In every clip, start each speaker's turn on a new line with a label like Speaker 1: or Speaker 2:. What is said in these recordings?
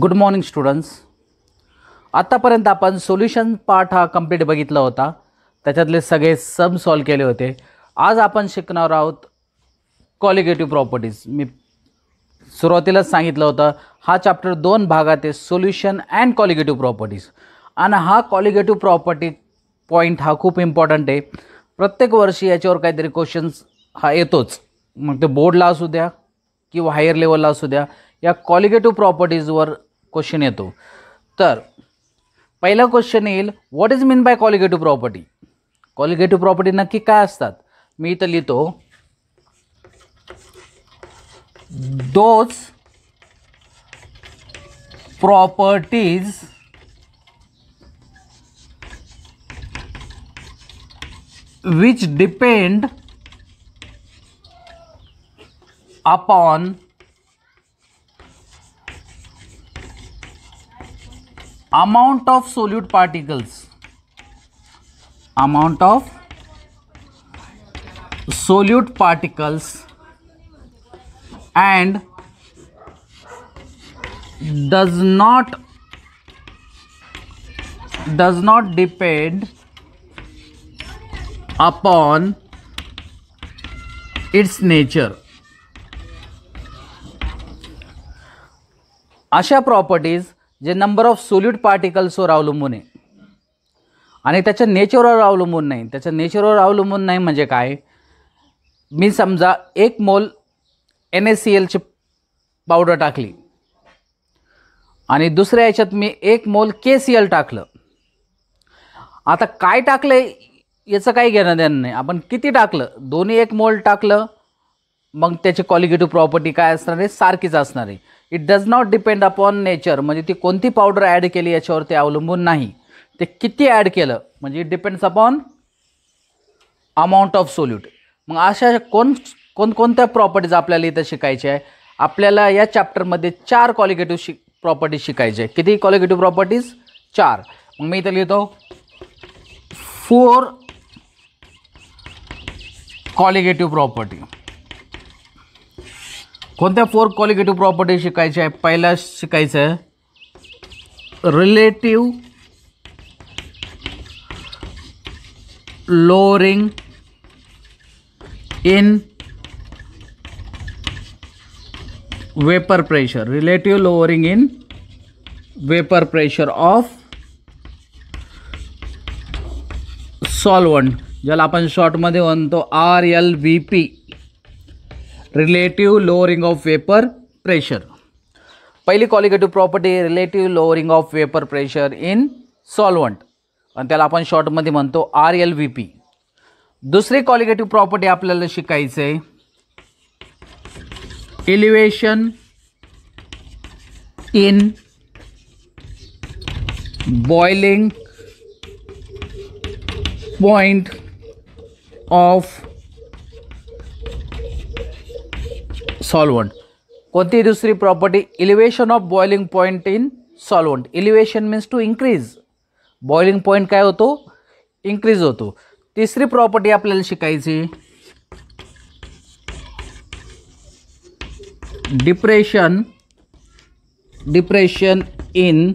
Speaker 1: good morning students आत्तापर्यंत आपण solution part हा कंप्लीट बघितला होता त्याच्यातले सगळे सम सॉल्व केले होते आज आपण शिकणार आहोत कॉलिगेटिव्ह प्रॉपर्टीज मी सुरुवातीलाच सांगितलं होतं हा चॅप्टर दोन भागात आहे सोल्युशन अँड कॉलिगेटिव्ह प्रॉपर्टीज आणि हा कॉलिगेटिव्ह प्रॉपर्टी पॉईंट हा खूप इम्पॉर्टंट आहे प्रत्येक वर्षी याच्यावर काहीतरी क्वेश्चन्स हा येतोच मग ते बोर्डला असू द्या किंवा हायर लेवलला असू द्या या कॉलिगेटिव्ह प्रॉपर्टीजवर क्वेश्चन येतो तर पहिला क्वेश्चन येईल what is mean by colligative property colligative property नक्की काय असतात मी इथं लिहितो those properties which depend upon amount of solute particles amount of solute particles and does not does not depend upon its nature अशा properties जे number of solute पार्टिकल्सवर अवलंबून आहे आणि त्याच्या नेचरवर अवलंबून नाही त्याच्या नेचरवर अवलंबून नाही म्हणजे काय मी समजा एक मोल एन एस सी एलची पावडर टाकली आणि दुसऱ्या याच्यात मी एक मोल के सी एल टाकलं आता काय टाकलं याचं काही घेणं देणं नाही आपण किती टाकलं दोन्ही एक मोल टाकलं मग त्याची क्वालिगेटिव्ह प्रॉपर्टी काय असणार आहे सारखीच असणार आहे it does not depend upon nature म्हणजे ती कोणती पावडर ॲड केली याच्यावर ते अवलंबून नाही ते किती ॲड केलं म्हणजे it depends upon amount of solute मग अशा कोण कोणकोणत्या प्रॉपर्टीज आपल्याला इथं शिकायच्या आहे आपल्याला या चॅप्टरमध्ये चार क्वालिगेटिव्ह शिक प्रॉपर्टीज शिकायचे आहे किती कॉलिगेटिव्ह प्रॉपर्टीज चार मग मी इथं लिहितो फोर कॉलिगेटिव्ह प्रॉपर्टी कोणत्या फोर क्वालिगेटिव्ह प्रॉपर्टी शिकायची आहे पहिला शिकायचं आहे relative lowering in vapour pressure relative lowering in vapour pressure of solvent ज्याला आपण शॉर्टमध्ये म्हणतो R L V P relative lowering of vapour pressure पहिली colligative property relative lowering of vapour pressure in solvent आणि त्याला आपण शॉर्टमध्ये म्हणतो आर एल व्ही पी दुसरी क्वालिकेटिव्ह प्रॉपर्टी आपल्याला शिकायचं आहे elevation in boiling point of solvent कोणती दुसरी property elevation of boiling point in solvent elevation means to increase boiling point काय होतो इन्क्रीज होतो तिसरी प्रॉपर्टी आपल्याला शिकायची depression depression in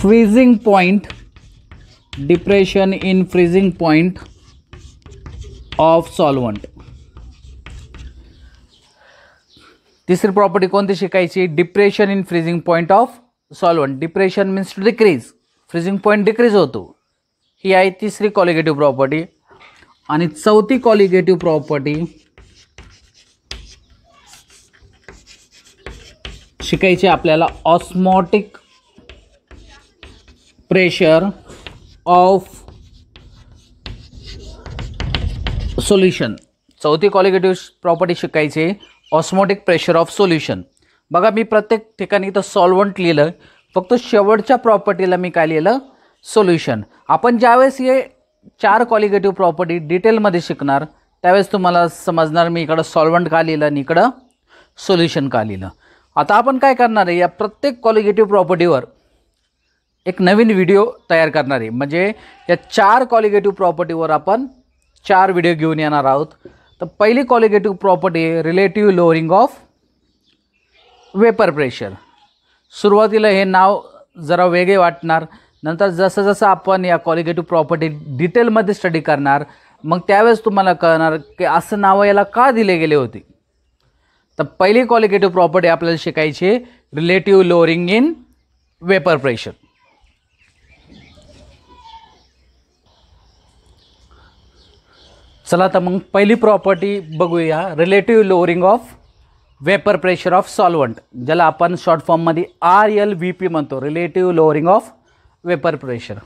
Speaker 1: freezing point depression in freezing point of solvent तिसरी property कोणती शिकायची depression in freezing point of solvent depression means to decrease freezing point decrease होतो ही आहे तिसरी कॉलिगेटिव्ह प्रॉपर्टी आणि चौथी कॉलिगेटिव्ह प्रॉपर्टी शिकायची आपल्याला ऑस्मॉटिक प्रेशर ऑफ सोल्युशन चौथी कॉलिगेटिव्ह प्रॉपर्टी शिकायची ऑस्मोटिक प्रेशर ऑफ सोल्युशन बघा मी प्रत्येक ठिकाणी इथं सॉल्वंट लिहिलं फक्त शेवटच्या प्रॉपर्टीला मी काय लिहिलं सोल्युशन आपण ज्यावेळेस हे चार क्वालिगेटिव्ह प्रॉपर्टी डिटेलमध्ये शिकणार त्यावेळेस तुम्हाला समजणार मी इकडं सॉल्वंट का लिहिलं आणि इकडं सोल्युशन का लिहिलं आता आपण काय करणार आहे या प्रत्येक क्वालिगेटिव्ह प्रॉपर्टीवर एक नवीन व्हिडिओ तयार करणार आहे म्हणजे या चार क्वालिगेटिव्ह प्रॉपर्टीवर आपण चार व्हिडिओ घेऊन येणार आहोत तर पहिली colligative property relative lowering of vapour pressure सुरुवातीला हे नाव जरा वेगळे वाटणार नंतर जसं जसं आपण या कॉलिगेटिव्ह प्रॉपर्टी डिटेलमध्ये स्टडी करणार मग त्यावेळेस तुम्हाला कळणार की असं नावं याला का दिले गेले होते तर पहिली कॉलिगेटिव्ह प्रॉपर्टी आपल्याला शिकायची relative lowering in vapour pressure चला तर मग पहिली प्रॉपर्टी बघूया relative lowering of vapour pressure of solvent ज्याला आपण शॉर्ट फॉर्ममध्ये आर एल व्ही पी म्हणतो relative lowering of vapour pressure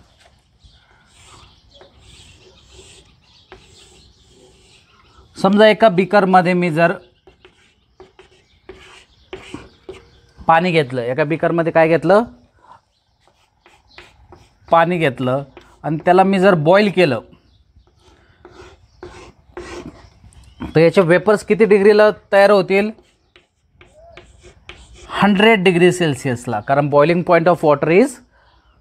Speaker 1: समजा एका बिकरमध्ये मी जर पाणी घेतलं एका बिकरमध्ये काय घेतलं पाणी घेतलं आणि त्याला मी जर बॉईल केलं तर याचे वेपर्स किती डिग्रीला तयार होतील हंड्रेड डिग्री सेल्सिअसला कारण boiling point of water is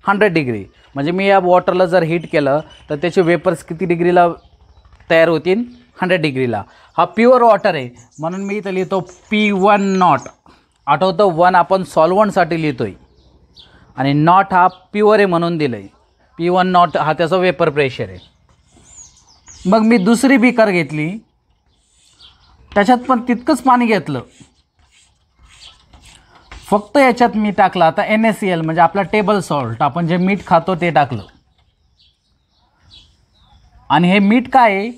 Speaker 1: hundred degree म्हणजे मी या वॉटरला जर हीट केलं तर त्याचे वेपर्स किती डिग्रीला तयार होतील हंड्रेड डिग्रीला हा प्युअर वॉटर आहे म्हणून मी इथं लिहितो पी वन नॉट आठवतं वन आपण सॉल्वंटसाठी लिहितो आहे आणि नॉट हा प्युअर आहे म्हणून दिलं आहे पी वन नॉट हा त्याचा वेपर प्रेशर आहे मग मी दुसरी बीकर घेतली त्याच्यात पण तितकंच पाणी घेतलं फक्त याच्यात मी टाकलं आता एन एस सी एल म्हणजे आपला टेबल सॉल्ट आपण जे मीठ खातो ते टाकलं आणि हे मीठ काय आहे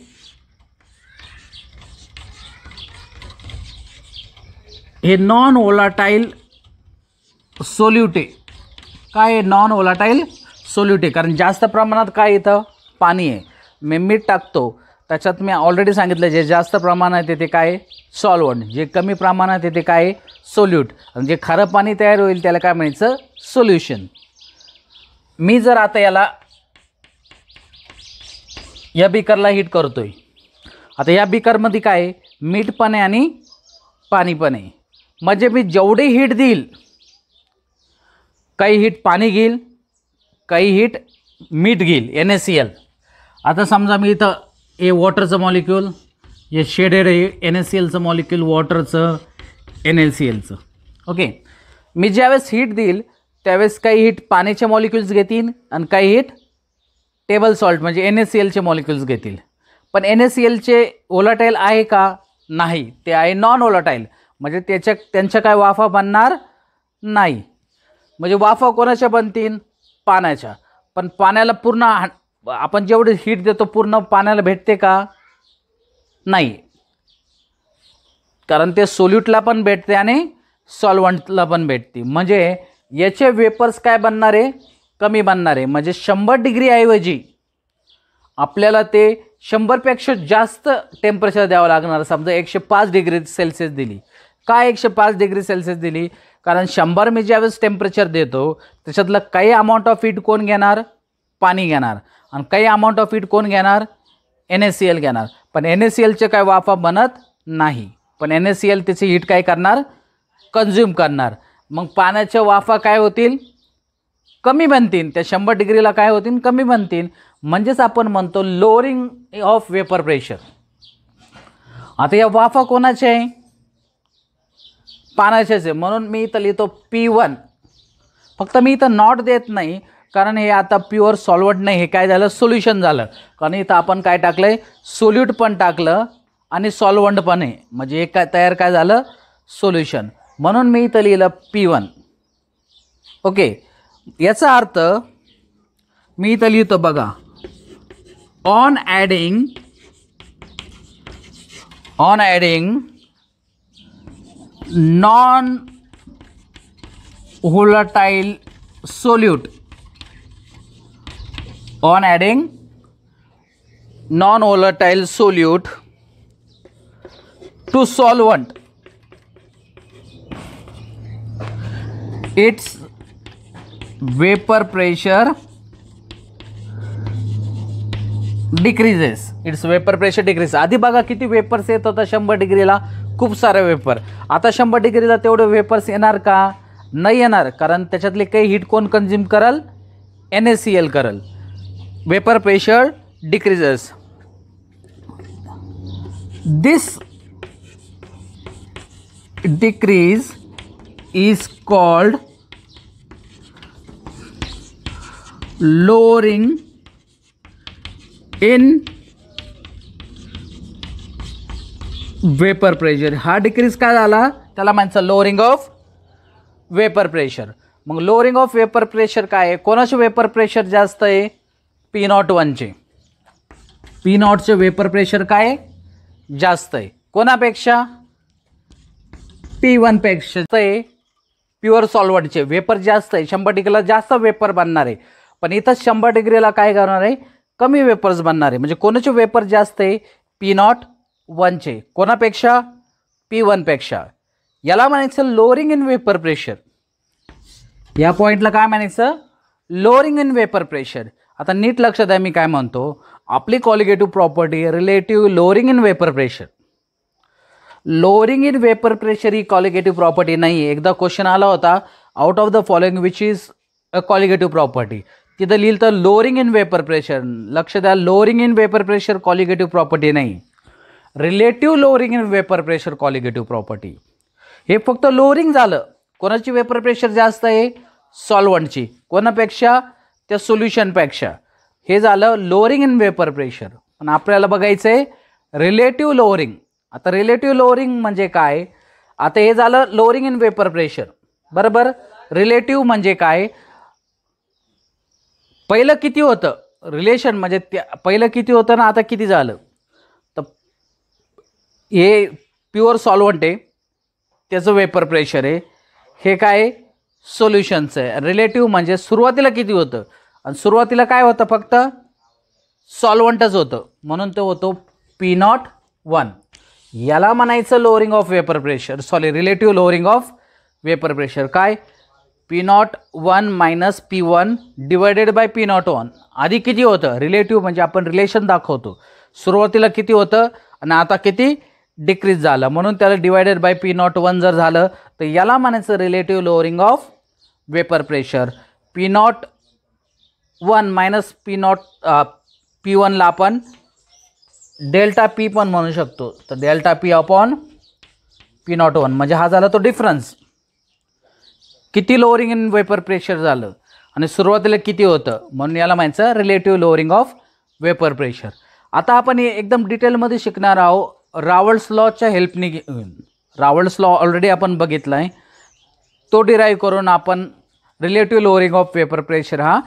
Speaker 1: हे नॉन ओलाटाईल सोल्युटे काय नॉन ओलाटाईल सोल्युटे कारण जास्त प्रमाणात काय इथं पाणी आहे मी मीठ टाकतो त्याच्यात मी ऑलरेडी सांगितलं जे जास्त प्रमाणात येते काय सॉल्वंट जे कमी प्रमाणात येते काय सोल्यूट आणि जे खारं पाणी तयार होईल त्याला काय म्हणायचं सोल्युशन मी जर आता याला या बिकरला हीट करतो आहे आता या बिकरमध्ये काय मीठ पण आहे आणि पाणी पण आहे म्हणजे मी जेवढी हीट देईल काही हीट पाणी घेईल काही हीट मीठ घेईल एन एस सी एल आता समजा मी इथं ए वॉटरचं मॉलिक्युल हे शेडेड आहे एन एस सी एलचं मॉलिक्युल वॉटरचं एन एल सी एलचं ओके मी ज्यावेळेस हीट देईल त्यावेळेस काही हीट पाण्याचे मॉलिक्युल्स घेतील आणि काही हीट टेबल सॉल्ट म्हणजे एन एस सी एलचे मॉलिक्युल्स घेतील पण एन एस सी एलचे ओलाटाईल आहे का नाही ते आहे नॉन ओलाटाईल म्हणजे त्याच्या त्यांच्या काय वाफा बनणार नाही म्हणजे वाफा कोणाच्या बनतील पाण्याच्या पण पाण्याला पूर्ण आपण जेवढे हीट देतो पूर्ण पाण्याला भेटते का नाही कारण ते सोल्यूटला पण भेटते आणि सॉल्वंटला पण भेटते म्हणजे याचे वेपर्स काय आहे कमी बनणारे म्हणजे शंभर डिग्रीऐवजी आपल्याला ते शंभरपेक्षा जास्त टेम्परेचर द्यावं लागणार समजा एकशे पाच डिग्री सेल्सिअस दिली का एकशे पाच डिग्री सेल्सिअस दिली कारण शंभर मी ज्यावेळेस टेम्परेचर देतो त्याच्यातलं काही अमाऊंट ऑफ हीट कोण घेणार पाणी घेणार आणि काही अमाऊंट ऑफ इट कोण घेणार एन एस सी एल घेणार पण एन एस सी एलचे काय वाफा बनत नाही पण एन एस सी एल त्याचे हीट काय करणार कन्झ्युम करणार मग पाण्याच्या वाफा काय होतील कमी बनतील त्या शंभर डिग्रीला काय होतील कमी बनतील म्हणजेच आपण म्हणतो लोअरिंग ऑफ वेपर प्रेशर आता या वाफा कोणाचे आहे पाण्याच्याच आहे म्हणून मी इथं लिहितो पी वन फक्त मी इथं नॉट देत नाही कारण हे आता प्युअर सॉल्वट नाही हे काय झालं सोल्युशन झालं कारण इथं आपण काय टाकलं आहे सोल्यूट पण टाकलं आणि सॉल्वंट पण आहे म्हणजे एक काय तयार काय झालं सोल्युशन म्हणून मी इथं लिहिलं पी वन ओके याचा अर्थ मी इथं लिहितो बघा on adding on adding non volatile solute on adding non-volatile solute to solvent its vapor pressure decreases its vapour pressure decrease आधी बघा किती वेपर्स येत होता शंभर डिग्रीला खूप सारे वेपर आता शंभर डिग्रीला तेवढे वेपर्स येणार का नाही येणार कारण त्याच्यातले काही हीट कोण कंझ्युम कराल एन एस सी एल करल vapour pressure decreases this decrease is called lowering in vapour pressure हा डिक्रीज काय झाला त्याला माणसं लोअरिंग ऑफ वेपर प्रेशर मग लोअरिंग ऑफ वेपर प्रेशर काय आहे कोणाचं वेपर प्रेशर जास्त आहे पी नॉट वनचे पी नॉटचे वेपर प्रेशर काय जास्त आहे कोणापेक्षा पी वनपेक्षा आहे प्युअर सॉल्वटचे वेपर जास्त आहे शंभर डिग्रीला जास्त वेपर बनणार आहे पण इथं शंभर डिग्रीला काय करणार आहे कमी वेपर्स बनणार आहे म्हणजे कोणाचे वेपर जास्त आहे पी नॉट वनचे कोणापेक्षा पी वनपेक्षा याला म्हणायचं लोअरिंग इन वेपर प्रेशर या पॉईंटला काय म्हणायचं लोअरिंग इन वेपर प्रेशर आता नीट लक्षात आहे मी काय म्हणतो आपली colligative property relative lowering in vapour pressure lowering in vapour pressure ही कॉलिगेटिव्ह प्रॉपर्टी नाही एकदा क्वेश्चन आला होता out of the following which is a colligative property तिथं लिहिलं तर लोअरिंग इन वेपर प्रेशर लक्ष द्या lowering in vapour pressure colligative property नाही relative lowering in vapour pressure colligative property हे फक्त लोअरिंग झालं कोणाची वेपर प्रेशर जास्त आहे सॉल्वंटची कोणापेक्षा त्या सोल्युशनपेक्षा हे झालं लोअरिंग इन वेपर प्रेशर पण आपल्याला बघायचं आहे रिलेटिव्ह लोअरिंग आता रिलेटिव्ह लोअरिंग म्हणजे काय आता हे झालं लोअरिंग इन वेपर प्रेशर बरोबर रिलेटिव्ह म्हणजे काय पहिलं किती होतं रिलेशन म्हणजे त्या पहिलं किती होतं ना आता किती झालं तर हे प्युअर सॉल्वंट आहे त्याचं वेपर प्रेशर आहे हे काय सोल्युशन्स आहे रिलेटिव्ह म्हणजे सुरुवातीला किती होतं आणि सुरुवातीला काय होतं फक्त सॉल्वंटच होतं म्हणून तो होतो पी नॉट वन याला म्हणायचं lowering of vapour pressure sorry relative lowering of vapour pressure काय P naught one minus P one divided by P naught one आधी किती होतं रिलेटिव्ह म्हणजे आपण रिलेशन दाखवतो सुरुवातीला किती होतं आणि आता किती डिक्रीज झालं म्हणून त्याला divided by P naught one जर झालं तर याला म्हणायचं relative lowering of vapour pressure P naught one minus P naught P वनला आपण डेल्टा पी पण म्हणू शकतो तर delta P upon P naught one म्हणजे हा झाला तो डिफरन्स किती लोअरिंग इन वेपर प्रेशर झालं आणि सुरुवातीला किती होतं म्हणून याला म्हणायचं relative lowering of vapour pressure आता आपण एकदम डिटेलमध्ये शिकणार आहोत रावल्स लॉच्या हेल्पने घेऊन रावल्स लॉ ऑलरेडी आपण बघितला आहे तो डिराईव्ह करून आपण relative lowering of vapour pressure हा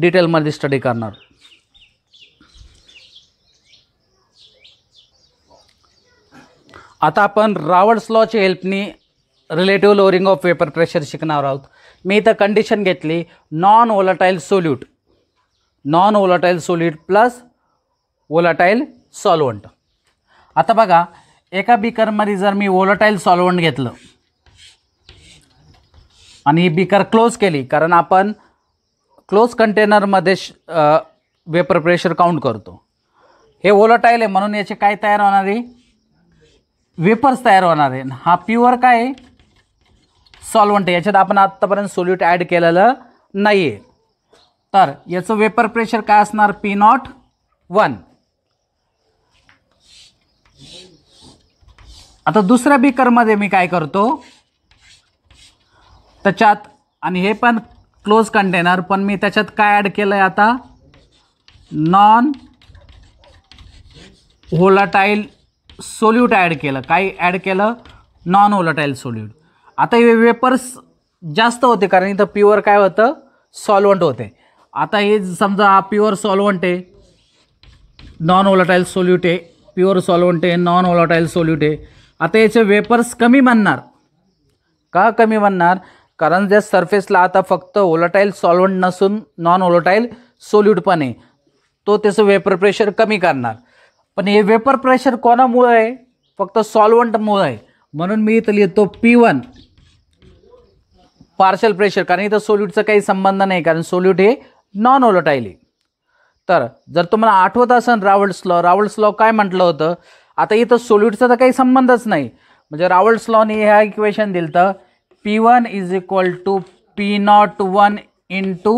Speaker 1: डिटेलमध्ये स्टडी करणार आता आपण रावड्स लॉच्या हेल्पनी relative lowering of vapour pressure शिकणार आहोत मी इथं कंडिशन घेतली non volatile solute non volatile solute plus volatile solvent आता बघा एका बीकरमध्ये जर मी ओलाटाईल सॉल्वंट घेतलं आणि ही बीकर क्लोज केली कारण आपण क्लोज कंटेनरमध्ये वेपर प्रेशर काउंट करतो हे ओलटाईल आहे म्हणून याचे काय तयार होणार आहे वेपर्स तयार होणार आहे हा प्युअर काय आहे सॉल्वंट याच्यात आपण आत्तापर्यंत सोल्यूट ॲड केलेलं नाही आहे तर याचं वेपर प्रेशर काय असणार पी नॉट वन आता दुसऱ्या बीकरमध्ये मी काय करतो त्याच्यात आणि हे पण क्लोज कंटेनर पण मी त्याच्यात काय ॲड केलं आहे आता नॉन होलाटाईल सोल्यूट ॲड केलं काय ॲड केलं नॉन होलाटाईल सोल्यूट आता हे वेपर्स जास्त होते कारण इथं प्युअर काय होतं सॉल्वंट होते आता हे समजा हा प्युअर सॉल्वंट आहे नॉन होलाटाईल सोल्यूट आहे प्युअर सॉल्वंट आहे नॉन होलाटाईल सोल्यूट आहे आता याचे वेपर्स कमी बनणार का कमी बनणार कारण ज्या सरफेसला आता फक्त ओलोटाईल सॉल्वंट नसून नॉन ओलोटाईल सोल्यूट पण आहे तो त्याचं वेपर प्रेशर कमी करणार पण हे वेपर प्रेशर कोणामुळं आहे फक्त सॉल्वंटमुळं आहे म्हणून मी इथं लिहितो पी वन पार्शल प्रेशर कारण इथं सोल्यूटचा काही संबंध नाही कारण सोल्यूट हे नॉन ओलोटाईल आहे तर जर तुम्हाला आठवत असेल रावल्ड लॉ रावल्ड स्लॉ काय म्हटलं होतं आता इथं सोल्यूटचा तर काही संबंधच नाही म्हणजे रावल्ड लॉने ह्या इक्वेशन दिलं तर P one is equal to P naught one into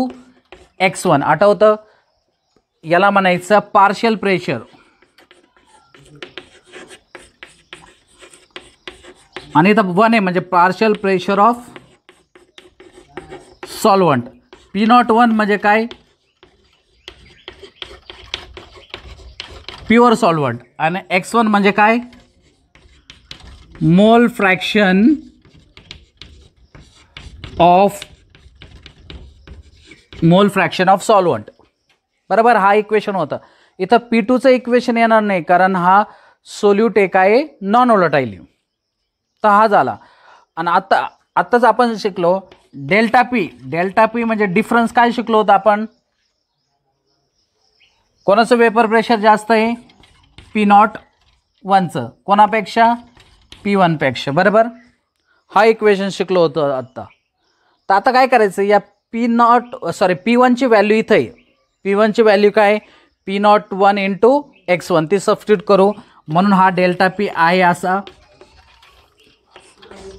Speaker 1: X one आठवतं याला म्हणायचं पार्शल प्रेशर आणि इथं वन आहे म्हणजे partial pressure of solvent P naught one म्हणजे काय प्युअर सॉल्वंट आणि एक्स वन म्हणजे काय mole fraction of mole fraction of solvent बरोबर हा इक्वेशन होता इथं पी टूचं इक्वेशन येणार नाही कारण हा सोल्यूट एक आहे नॉन ओलटायलिव्ह तर हा झाला आणि आत्ता आत्ताच आपण शिकलो डेल्टा पी डेल्टा पी म्हणजे डिफरन्स काय शिकलो होतं आपण कोणाचं वेपर प्रेशर जास्त आहे पी नॉट वनचं कोणापेक्षा पी वनपेक्षा बरोबर हा इक्वेशन शिकलो होतं आत्ता तर आता काय करायचं या पी नॉट सॉरी पी वनची व्हॅल्यू इथं आहे पी वनची व्हॅल्यू काय P naught one into X one ती सबस्टिट्यूट करू म्हणून हा डेल्टा पी आहे असा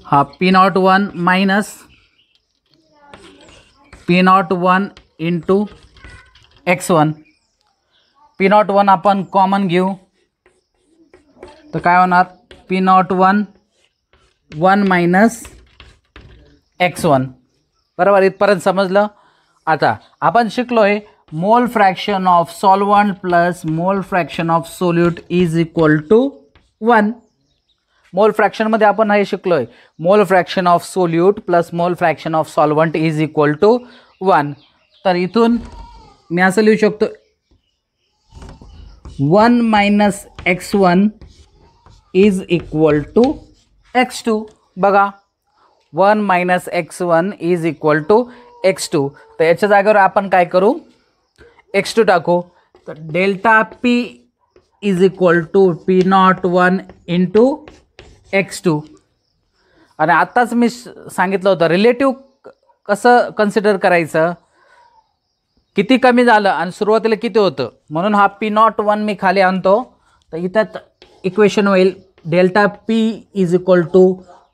Speaker 1: हा P naught one minus P naught one into X one P naught one आपण कॉमन घेऊ तर काय होणार P naught one one minus X one बरोबर इथपर्यंत समजलं आता आपण शिकलो आहे mole fraction of solvent plus mole fraction of solute is equal to one मोल फ्रॅक्शनमध्ये आपण हे शिकलो आहे mole fraction of solute plus mole fraction of solvent is equal to one तर इथून मी असं लिहू शकतो one minus X one is equal to x two बघा one minus X one is equal to x two तर याच्या जागेवर आपण काय करू एक्स टू टाकू तर delta p is equal to P naught one into x two आणि आत्ताच मी सांगितलं होतं रिलेटिव कसं कन्सिडर करायचं किती कमी झालं आणि सुरुवातीला किती होतं म्हणून हा पी नॉट वन मी खाली आणतो तर इथं इक्वेशन होईल delta p is equal to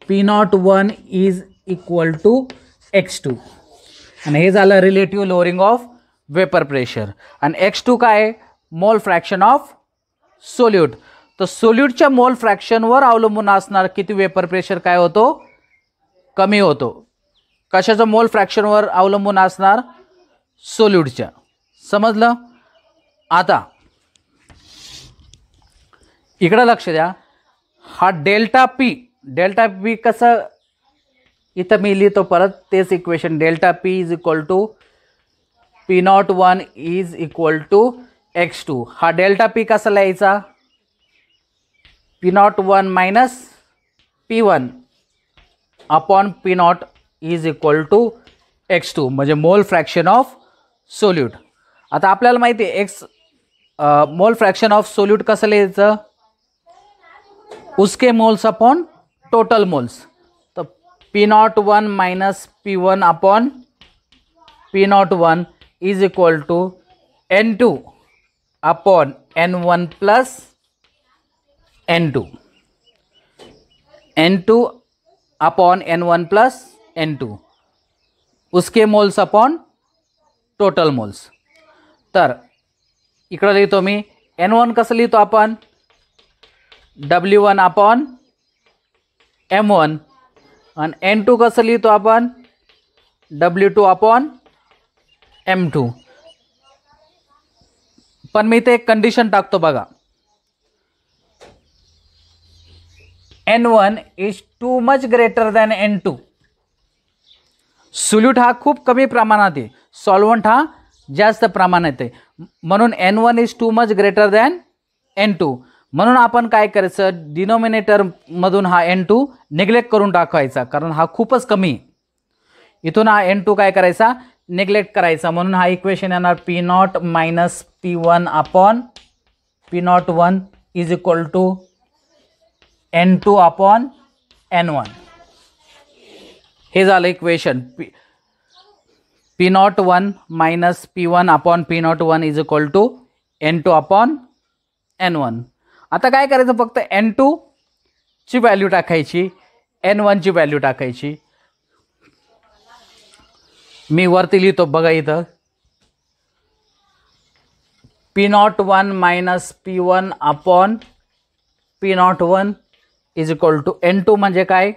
Speaker 1: P naught one is equal to x two आणि हे झालं relative lowering of vapour pressure आणि एक्स टू काय आहे मोल फ्रॅक्शन ऑफ सोल्यूट तर सोल्यूटच्या मोल फ्रॅक्शनवर अवलंबून असणार किती वेपर प्रेशर काय होतो कमी होतो कशाचं मोल फ्रॅक्शनवर अवलंबून असणार सोल्यूटच्या समजलं आता इकडं लक्ष द्या हा डेल्टा पी डेल्टा पी कसं इथं मी लिहितो परत तेच equation delta p is equal to P naught one is equal to x two हा डेल्टा पी कसा लिहायचा p naught one minus P one upon P naught is equal to x two म्हणजे mole fraction of solute आता आपल्याला माहिती आहे x मोल fraction of solute कसं लिहायचं उसके मोल्स अपॉन टोटल मोल्स तो p naught one minus P one upon P naught one is equal to n two upon n one plus n two n two upon n one plus n two उसके moles upon total moles तर इकडं लिखो मैं n one कस लिखो अपन डब्ल्यू one upon m one आणि एन टू कसं लिहितो आपण डब्ल्यू टू अपॉन एम टू पण मी इथे एक कंडिशन टाकतो बघा n one is too much greater than n two solute हा खूप कमी प्रमाणात आहे सॉल्वंट हा जास्त प्रमाणात आहे म्हणून n one is too much greater than n two म्हणून आपण काय करायचं डिनॉमिनेटरमधून हा एन टू निग्लेक्ट करून टाकायचा कारण हा खूपच कमी इथून हा एन टू काय करायचा निग्लेक्ट करायचा म्हणून हा इक्वेशन येणार p naught minus P one upon P naught one is equal to n two upon n one हे झालं equation p p naught one minus P one upon P naught one is equal to n two upon n one आता काय करायचं फक्त n two ची value टाकायची n वनची value टाकायची मी वरती लिहितो बघा इथं p naught one minus P one upon P naught one is equal to n to म्हणजे काय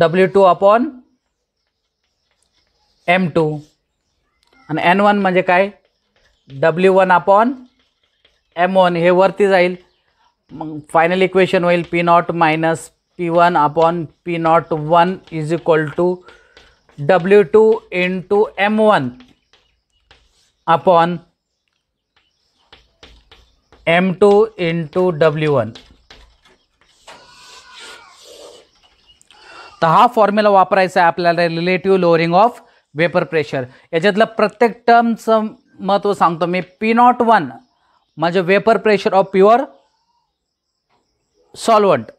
Speaker 1: W two upon m to आणि एन वन म्हणजे काय W one upon m one हे वरती जाईल मग फायनल इक्वेशन होईल P naught minus P one upon P naught one is equal to W to in to M one upon m to in to W one तर हा formula वापरायचा आहे आपल्याला relative lowering of vapour pressure याच्यातलं प्रत्येक टर्मचं महत्त्व सांगतो मी p naught one म्हणजे vapour pressure of pure solvent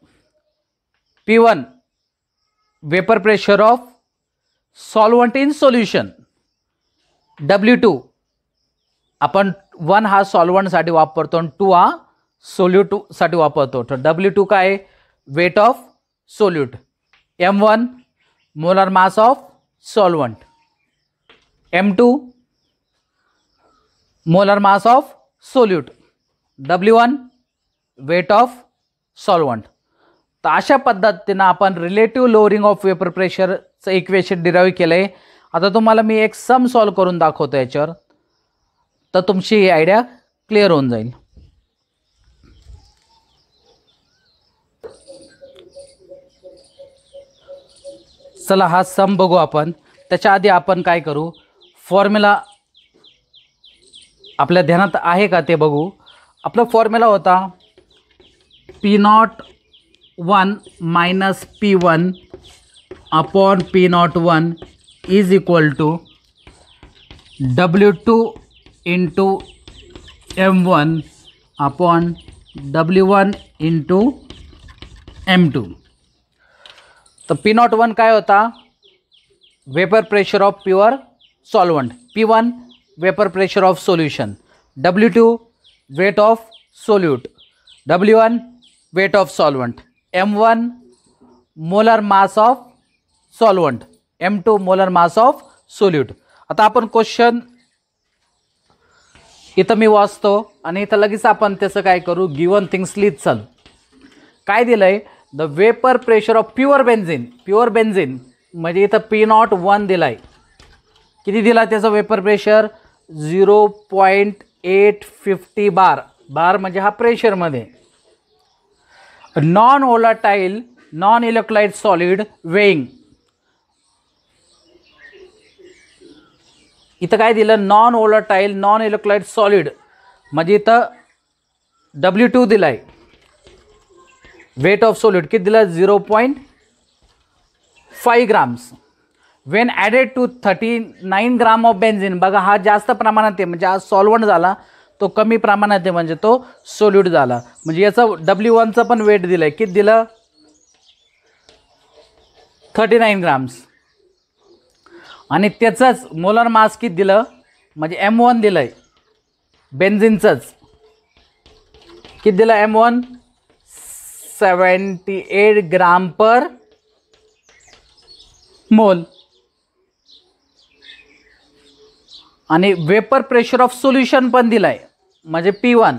Speaker 1: P one vapour pressure of solvent in solution W two आपण वन हा सॉल्वंटसाठी वापरतो आणि टू हा सोल्यूटसाठी वापरतो तर डब्ल्यू टू काय weight of solute m one molar mass of solvent M two molar mass of solute W one weight of solvent तर अशा पद्धतीनं आपण रिलेटिव्ह लोअरिंग ऑफ वेपर प्रेशरचं इक्वेशन डिराईव्ह केलं आहे आता तुम्हाला मी एक सम सॉल्व करून दाखवतो याच्यावर तर तुमची ही आयडिया क्लिअर होऊन जाईल चला हा सम बघू आपण त्याच्या आधी आपण काय करू फॉर्म्युला आपल्या ध्यानात आहे का ते बघू आपला फॉर्म्युला होता P naught one minus P one upon P naught one is equal to W two into M one upon W one into M two तर पी नॉट वन काय होता vapour pressure of pure solvent P one vapour pressure of solution W two weight of solute W one weight of solvent M one molar mass of solvent M two molar mass of solute आता आपण question इथं मी वाचतो आणि इथं लगेच आपण त्याचं काय करू गिवन थिंग्स लिहित चालू काय दिलं आहे the vapour pressure of pure benzene pure benzene म्हणजे इथं पी नॉट वन दिलाय किती दिला त्याचं vapour pressure zero point eight fifty bar bar म्हणजे हा प्रेशरमध्ये non volatile non electrolyte solid weighing इथं काय दिलं non volatile non electrolyte solid म्हणजे इथं डब्ल्यू टू दिला वेट ऑफ सॉलिड किती दिलं zero point five grams when added to thirty nine gram of benzene बघा हा जास्त प्रमाणात आहे म्हणजे हा सॉल्वंट झाला तो कमी प्रमाणात आहे म्हणजे तो सोल्यूट झाला म्हणजे याचं डब्ल्यू वनचं पण वेट दिलं आहे किती दिलं थर्टी नाईन ग्राम्स आणि त्याचंच मोलर मास किती दिलं म्हणजे एम वन दिलं आहे बेन्झिनचंच किती दिलं m one seventy eight gram per mole आणि वेपर प्रेशर ऑफ सोल्युशन पण दिलं आहे म्हणजे p one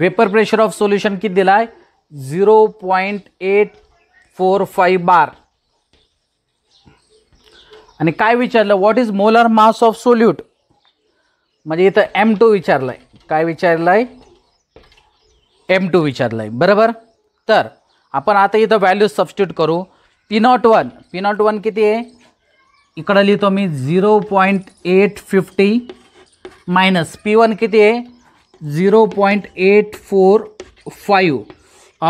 Speaker 1: vapour pressure of solution किती दिला आहे zero point eight four five bar आणि काय विचारलं what is molar mass of solute म्हणजे इथं एम टू विचारलं आहे काय विचारलं आहे एम टू विचारलं आहे बरोबर तर आपण आता इथं व्हॅल्यू सबस्ट्यूट करू P naught one P naught one किती आहे इकडं तो मैं zero point eight fifty minus P one कि zero point eight four five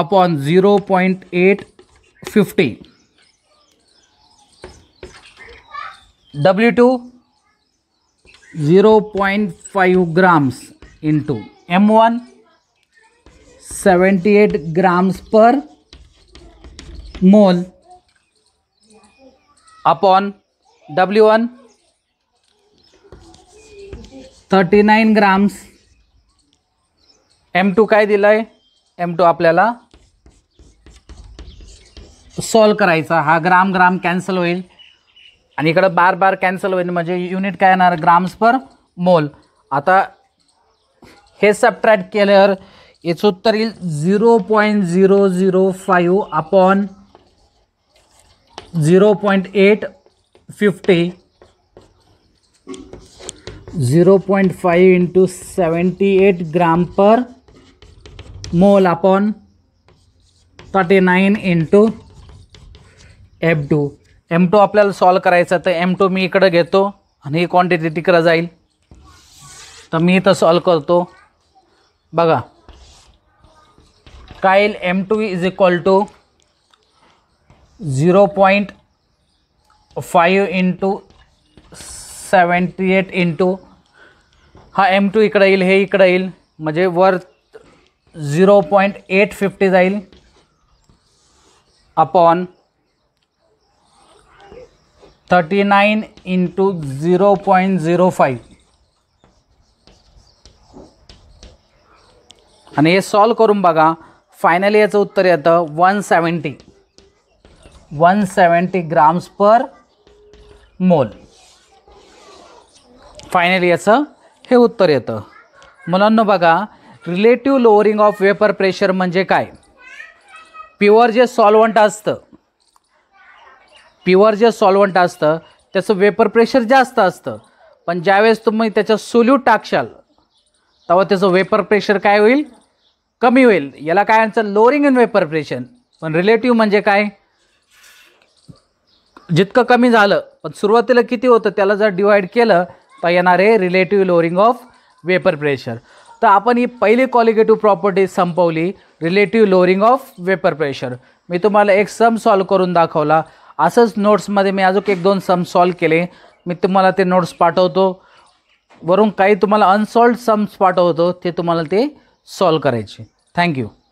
Speaker 1: upon zero point eight fifty W two zero point five grams into M one seventy eight grams per mole upon W one thirty nine grams M two काय दिलं आहे M two आपल्याला solve करायचा हा ग्राम ग्राम cancel होईल आणि इकडं बार बार cancel होईल म्हणजे युनिट काय येणार ग्राम्स पर मोल आता हे सबट्रॅक्ट केल्यावर याचं उत्तर येईल zero point zero zero five upon zero point eight fifty zero point five into seventy eight gram per mole upon thirty nine into M two m two आपल्याला सॉल्व करायचं तर एम टू मी इकडं घेतो आणि ही quantity तिकडं जाईल तर मी इथं सॉल्व करतो बघा काय m two is equal to zero point five into seventy eight into हा एम टू इकडं येईल हे इकडं येईल म्हणजे वर झिरो पॉईंट एट फिफ्टी जाईल upon thirty nine into zero point zero five आणि हे सॉल्व करून बघा फायनली याचं उत्तर येतं one seventy one seventy grams per mole finally याचं हे उत्तर येतं मुलांना बघा relative lowering of vapour pressure म्हणजे काय प्युअर जे सॉल्वंट असतं प्युअर जे सॉल्वंट असतं त्याचं वेपर प्रेशर जास्त असतं पण ज्यावेळेस तुम्ही त्याचं सोल्यूट टाकशाल तेव्हा त्याचं वेपर प्रेशर काय होईल कमी होईल याला काय आमचं लोअरिंग इन वेपर प्रेशर पण रिलेटिव्ह म्हणजे काय जितकं कमी झालं पण सुरुवातीला किती होतं त्याला जर डिवाईड केलं तर येणार आहे relative lowering of vapour pressure तर आपण ही पहिली क्वालिगेटिव्ह प्रॉपर्टी संपवली relative lowering of vapour pressure मी तुम्हाला एक सम सॉल्व करून दाखवला असंच नोट्समध्ये मी अजून एक दोन सम सॉल्व केले मी तुम्हाला ते नोट्स पाठवतो वरून काही तुम्हाला अनसॉल्ड सम्स पाठवतो ते तुम्हाला ते सॉल्व करायचे थँक्यू